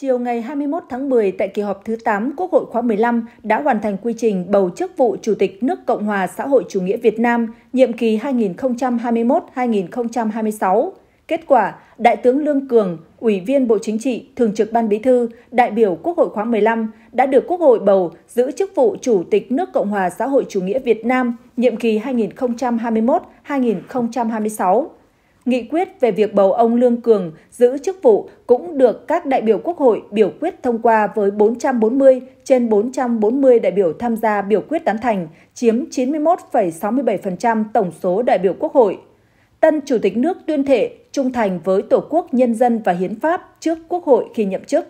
Chiều ngày 21 tháng 10 tại kỳ họp thứ 8 Quốc hội khóa 15 đã hoàn thành quy trình bầu chức vụ Chủ tịch nước Cộng hòa xã hội chủ nghĩa Việt Nam nhiệm kỳ 2021-2026. Kết quả, Đại tướng Lương Cường, Ủy viên Bộ Chính trị, Thường trực Ban Bí thư, đại biểu Quốc hội khóa 15 đã được Quốc hội bầu giữ chức vụ Chủ tịch nước Cộng hòa xã hội chủ nghĩa Việt Nam nhiệm kỳ 2021-2026 nghị quyết về việc bầu ông Lương Cường giữ chức vụ cũng được các đại biểu Quốc hội biểu quyết thông qua với 440 trên 440 đại biểu tham gia biểu quyết tán thành, chiếm 91,67% tổng số đại biểu Quốc hội. Tân Chủ tịch nước tuyên thệ trung thành với Tổ quốc nhân dân và hiến pháp trước Quốc hội khi nhậm chức.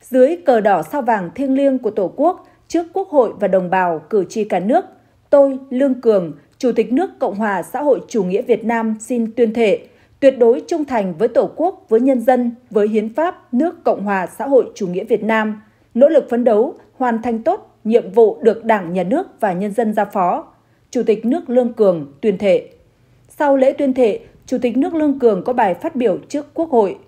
Dưới cờ đỏ sao vàng thiêng liêng của Tổ quốc, trước Quốc hội và đồng bào cử tri cả nước, tôi, Lương Cường, Chủ tịch nước Cộng hòa xã hội chủ nghĩa Việt Nam xin tuyên thệ tuyệt đối trung thành với Tổ quốc, với nhân dân, với hiến pháp nước Cộng hòa xã hội chủ nghĩa Việt Nam, nỗ lực phấn đấu, hoàn thành tốt nhiệm vụ được Đảng, Nhà nước và nhân dân giao phó. Chủ tịch nước Lương Cường tuyên thệ. Sau lễ tuyên thệ, Chủ tịch nước Lương Cường có bài phát biểu trước Quốc hội.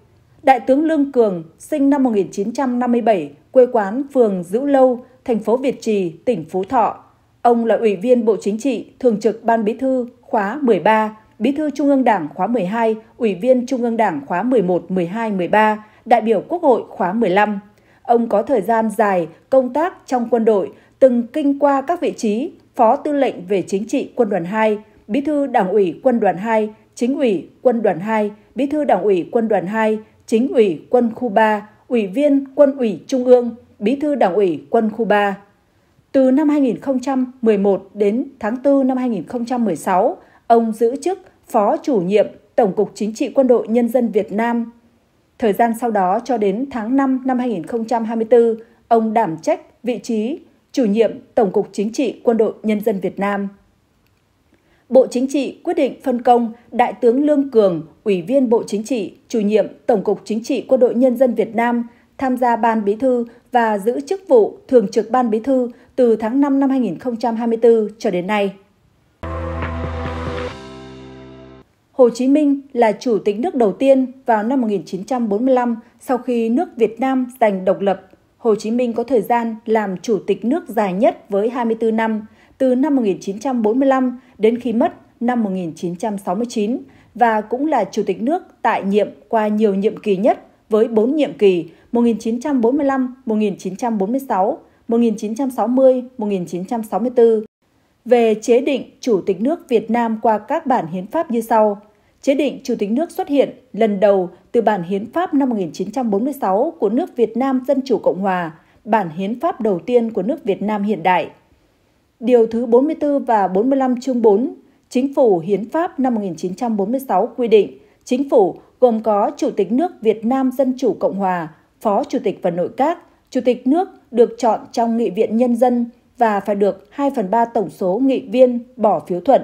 Đại tướng Lương Cường, sinh năm 1957, quê quán phường Dữ Lâu, thành phố Việt Trì, tỉnh Phú Thọ, Ông là Ủy viên Bộ Chính trị, Thường trực Ban Bí thư khóa 13, Bí thư Trung ương Đảng khóa 12, Ủy viên Trung ương Đảng khóa 11, 12, 13, đại biểu Quốc hội khóa 15. Ông có thời gian dài công tác trong quân đội, từng kinh qua các vị trí Phó Tư lệnh về Chính trị Quân đoàn 2, Bí thư Đảng ủy Quân đoàn 2, Chính ủy Quân đoàn 2, Bí thư Đảng ủy Quân đoàn 2, Chính ủy Quân khu 3, Ủy viên Quân ủy Trung ương, Bí thư Đảng ủy Quân khu 3. Từ năm 2011 đến tháng 4 năm 2016, ông giữ chức Phó chủ nhiệm Tổng cục Chính trị Quân đội Nhân dân Việt Nam. Thời gian sau đó cho đến tháng 5 năm 2024, ông đảm trách vị trí chủ nhiệm Tổng cục Chính trị Quân đội Nhân dân Việt Nam. Bộ Chính trị quyết định phân công Đại tướng Lương Cường, Ủy viên Bộ Chính trị, chủ nhiệm Tổng cục Chính trị Quân đội Nhân dân Việt Nam tham gia Ban Bí thư và giữ chức vụ Thường trực Ban Bí thư từ tháng 5 năm 2024 cho đến nay. Hồ Chí Minh là chủ tịch nước đầu tiên vào năm 1945 sau khi nước Việt Nam giành độc lập. Hồ Chí Minh có thời gian làm chủ tịch nước dài nhất với 24 năm, từ năm 1945 đến khi mất năm 1969 và cũng là chủ tịch nước tại nhiệm qua nhiều nhiệm kỳ nhất với 4 nhiệm kỳ 1945, 1946, 1960, 1964 về chế định Chủ tịch nước Việt Nam qua các bản hiến pháp như sau. Chế định Chủ tịch nước xuất hiện lần đầu từ bản hiến pháp năm 1946 của nước Việt Nam Dân Chủ Cộng Hòa, bản hiến pháp đầu tiên của nước Việt Nam hiện đại. Điều thứ 44 và 45 chương 4, Chính phủ Hiến pháp năm 1946 quy định, chính phủ gồm có Chủ tịch nước Việt Nam Dân Chủ Cộng Hòa, Phó Chủ tịch và Nội các, Chủ tịch nước được chọn trong nghị viện nhân dân và phải được 2 phần 3 tổng số nghị viên bỏ phiếu thuận.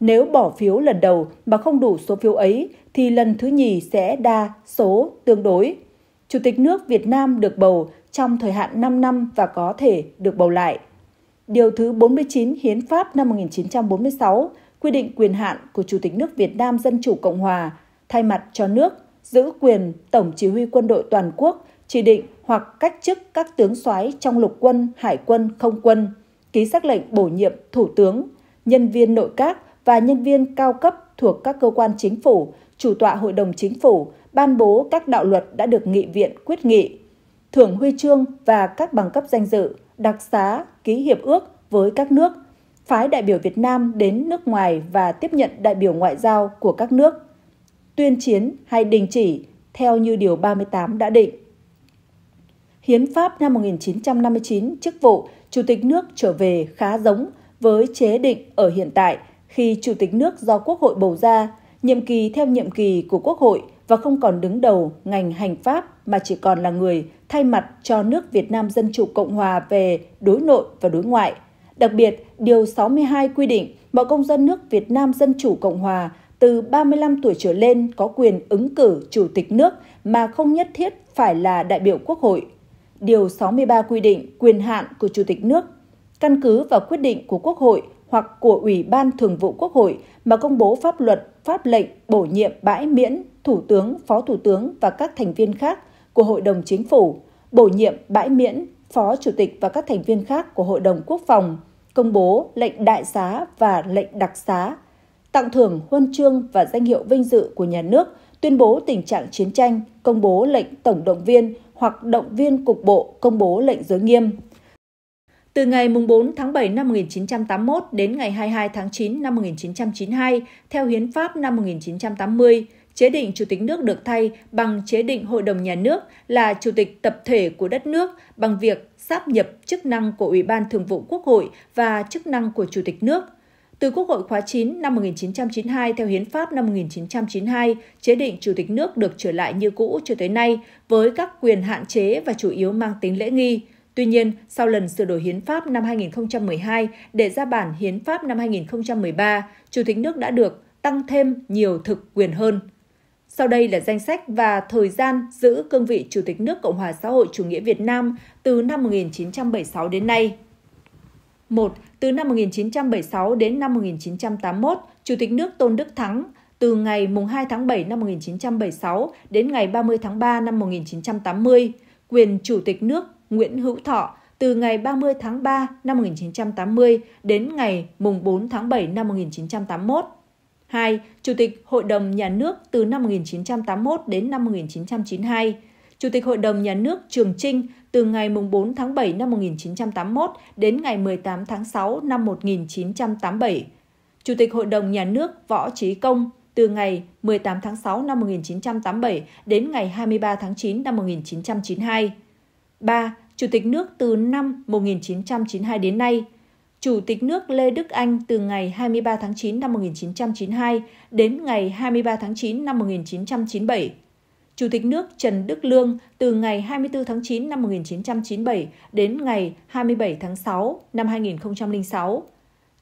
Nếu bỏ phiếu lần đầu mà không đủ số phiếu ấy thì lần thứ nhì sẽ đa số tương đối. Chủ tịch nước Việt Nam được bầu trong thời hạn 5 năm và có thể được bầu lại. Điều thứ 49 Hiến pháp năm 1946 quy định quyền hạn của Chủ tịch nước Việt Nam Dân chủ Cộng hòa thay mặt cho nước giữ quyền Tổng chỉ huy quân đội toàn quốc chỉ định hoặc cách chức các tướng soái trong lục quân, hải quân, không quân, ký xác lệnh bổ nhiệm thủ tướng, nhân viên nội các và nhân viên cao cấp thuộc các cơ quan chính phủ, chủ tọa hội đồng chính phủ, ban bố các đạo luật đã được nghị viện quyết nghị, thưởng huy chương và các bằng cấp danh dự, đặc xá, ký hiệp ước với các nước, phái đại biểu Việt Nam đến nước ngoài và tiếp nhận đại biểu ngoại giao của các nước, tuyên chiến hay đình chỉ theo như Điều 38 đã định. Hiến pháp năm 1959 chức vụ Chủ tịch nước trở về khá giống với chế định ở hiện tại khi Chủ tịch nước do Quốc hội bầu ra, nhiệm kỳ theo nhiệm kỳ của Quốc hội và không còn đứng đầu ngành hành pháp mà chỉ còn là người thay mặt cho nước Việt Nam Dân Chủ Cộng Hòa về đối nội và đối ngoại. Đặc biệt, Điều 62 quy định mọi công dân nước Việt Nam Dân Chủ Cộng Hòa từ 35 tuổi trở lên có quyền ứng cử chủ tịch nước mà không nhất thiết phải là đại biểu quốc hội Điều 63 quy định quyền hạn của Chủ tịch nước, căn cứ vào quyết định của Quốc hội hoặc của Ủy ban Thường vụ Quốc hội mà công bố pháp luật, pháp lệnh bổ nhiệm bãi miễn Thủ tướng, Phó Thủ tướng và các thành viên khác của Hội đồng Chính phủ, bổ nhiệm bãi miễn Phó Chủ tịch và các thành viên khác của Hội đồng Quốc phòng, công bố lệnh đại xá và lệnh đặc xá, tặng thưởng huân chương và danh hiệu vinh dự của nhà nước, tuyên bố tình trạng chiến tranh, công bố lệnh tổng động viên, hoặc động viên cục bộ công bố lệnh giới nghiêm. Từ ngày 4 tháng 7 năm 1981 đến ngày 22 tháng 9 năm 1992, theo Hiến pháp năm 1980, chế định Chủ tịch nước được thay bằng chế định Hội đồng Nhà nước là Chủ tịch tập thể của đất nước bằng việc sáp nhập chức năng của Ủy ban Thường vụ Quốc hội và chức năng của Chủ tịch nước – từ Quốc hội khóa 9 năm 1992 theo Hiến pháp năm 1992, chế định Chủ tịch nước được trở lại như cũ cho tới nay với các quyền hạn chế và chủ yếu mang tính lễ nghi. Tuy nhiên, sau lần sửa đổi Hiến pháp năm 2012 để ra bản Hiến pháp năm 2013, Chủ tịch nước đã được tăng thêm nhiều thực quyền hơn. Sau đây là danh sách và thời gian giữ cương vị Chủ tịch nước Cộng hòa xã hội chủ nghĩa Việt Nam từ năm 1976 đến nay. 1. Từ năm 1976 đến năm 1981, Chủ tịch nước Tôn Đức Thắng từ ngày mùng 2 tháng 7 năm 1976 đến ngày 30 tháng 3 năm 1980, quyền Chủ tịch nước Nguyễn Hữu Thọ từ ngày 30 tháng 3 năm 1980 đến ngày mùng 4 tháng 7 năm 1981. 2. Chủ tịch Hội đồng Nhà nước từ năm 1981 đến năm 1992, Chủ tịch Hội đồng Nhà nước Trường Trinh từ ngày 4 tháng 7 năm 1981 đến ngày 18 tháng 6 năm 1987. Chủ tịch Hội đồng Nhà nước Võ Trí Công từ ngày 18 tháng 6 năm 1987 đến ngày 23 tháng 9 năm 1992. 3. Chủ tịch nước từ năm 1992 đến nay. Chủ tịch nước Lê Đức Anh từ ngày 23 tháng 9 năm 1992 đến ngày 23 tháng 9 năm 1997. Chủ tịch nước Trần Đức Lương từ ngày 24 tháng 9 năm 1997 đến ngày 27 tháng 6 năm 2006.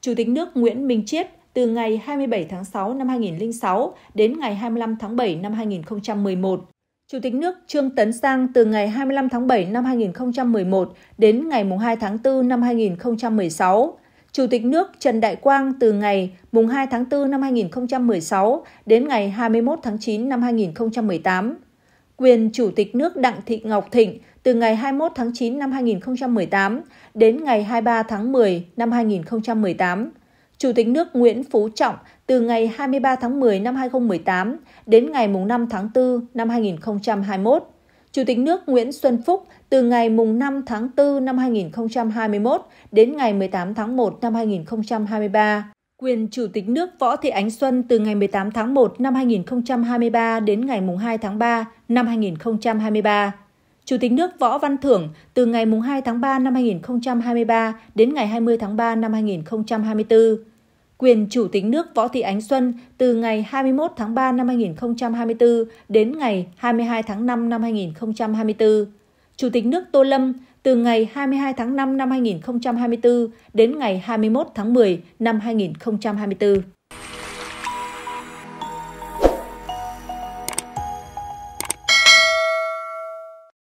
Chủ tịch nước Nguyễn Minh Chiết từ ngày 27 tháng 6 năm 2006 đến ngày 25 tháng 7 năm 2011. Chủ tịch nước Trương Tấn Sang từ ngày 25 tháng 7 năm 2011 đến ngày 2 tháng 4 năm 2016. Chủ tịch nước Trần Đại Quang từ ngày 2 tháng 4 năm 2016 đến ngày 21 tháng 9 năm 2018 quyền Chủ tịch nước Đặng Thị Ngọc Thịnh từ ngày 21 tháng 9 năm 2018 đến ngày 23 tháng 10 năm 2018, Chủ tịch nước Nguyễn Phú Trọng từ ngày 23 tháng 10 năm 2018 đến ngày 5 tháng 4 năm 2021, Chủ tịch nước Nguyễn Xuân Phúc từ ngày 5 tháng 4 năm 2021 đến ngày 18 tháng 1 năm 2023, Quyền Chủ tịch nước Võ Thị Ánh Xuân từ ngày 18 tháng 1 năm 2023 đến ngày 2 tháng 3 năm 2023. Chủ tịch nước Võ Văn Thưởng từ ngày 2 tháng 3 năm 2023 đến ngày 20 tháng 3 năm 2024. Quyền Chủ tịch nước Võ Thị Ánh Xuân từ ngày 21 tháng 3 năm 2024 đến ngày 22 tháng 5 năm 2024. Chủ tịch nước Tô Lâm từ ngày 22 tháng 5 năm 2024 đến ngày 21 tháng 10 năm 2024.